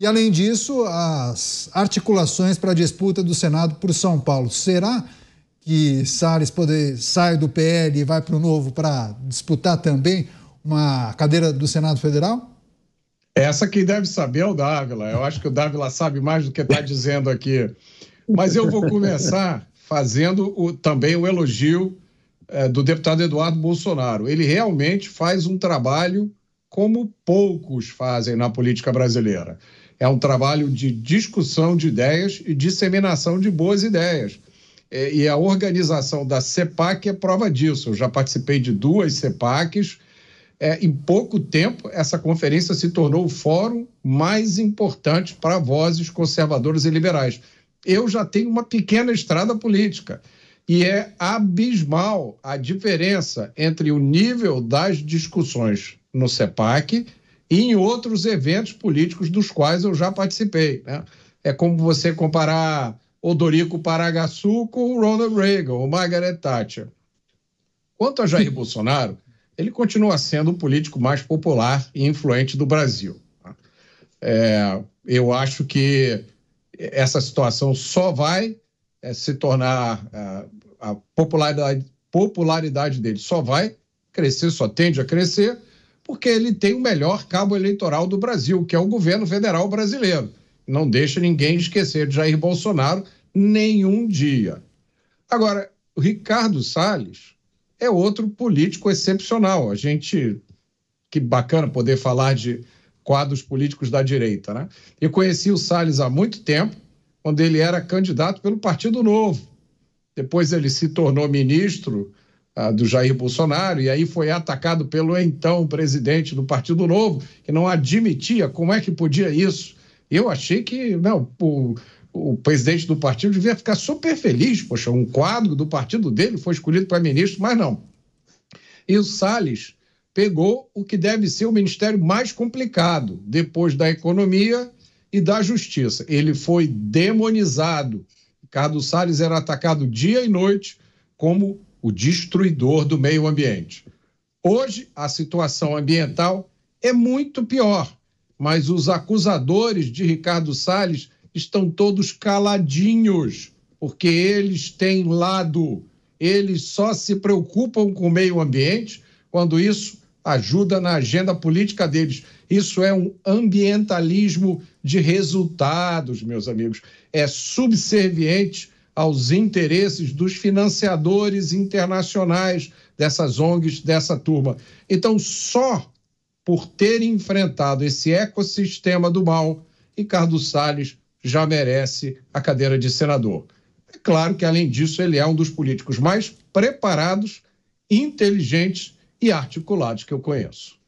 E, além disso, as articulações para a disputa do Senado por São Paulo. Será que Salles poder, sai do PL e vai para o novo para disputar também uma cadeira do Senado Federal? Essa quem deve saber é o Dávila. Eu acho que o Dávila sabe mais do que está dizendo aqui. Mas eu vou começar fazendo o, também o elogio é, do deputado Eduardo Bolsonaro. Ele realmente faz um trabalho como poucos fazem na política brasileira. É um trabalho de discussão de ideias e disseminação de boas ideias. É, e a organização da CEPAC é prova disso. Eu já participei de duas CEPACs. É, em pouco tempo, essa conferência se tornou o fórum mais importante para vozes conservadoras e liberais. Eu já tenho uma pequena estrada política. E é abismal a diferença entre o nível das discussões no CEPAC e em outros eventos políticos dos quais eu já participei. Né? É como você comparar Odorico Paragaçu com Ronald Reagan ou Margaret Thatcher. Quanto a Jair Bolsonaro, ele continua sendo o político mais popular e influente do Brasil. Tá? É, eu acho que essa situação só vai é, se tornar a, é, a popularidade, popularidade dele só vai crescer, só tende a crescer porque ele tem o melhor cabo eleitoral do Brasil, que é o governo federal brasileiro. Não deixa ninguém esquecer de Jair Bolsonaro nenhum dia. Agora, o Ricardo Salles é outro político excepcional. A gente. Que bacana poder falar de quadros políticos da direita, né? Eu conheci o Salles há muito tempo, quando ele era candidato pelo Partido Novo. Depois ele se tornou ministro do Jair Bolsonaro, e aí foi atacado pelo então presidente do Partido Novo, que não admitia como é que podia isso. Eu achei que não, o, o presidente do partido devia ficar super feliz, poxa, um quadro do partido dele foi escolhido para ministro, mas não. E o Salles pegou o que deve ser o ministério mais complicado, depois da economia e da justiça. Ele foi demonizado. Ricardo Salles era atacado dia e noite como o destruidor do meio ambiente. Hoje, a situação ambiental é muito pior, mas os acusadores de Ricardo Salles estão todos caladinhos, porque eles têm lado, eles só se preocupam com o meio ambiente quando isso ajuda na agenda política deles. Isso é um ambientalismo de resultados, meus amigos. É subserviente aos interesses dos financiadores internacionais dessas ONGs, dessa turma. Então, só por ter enfrentado esse ecossistema do mal, Ricardo Salles já merece a cadeira de senador. É claro que, além disso, ele é um dos políticos mais preparados, inteligentes e articulados que eu conheço.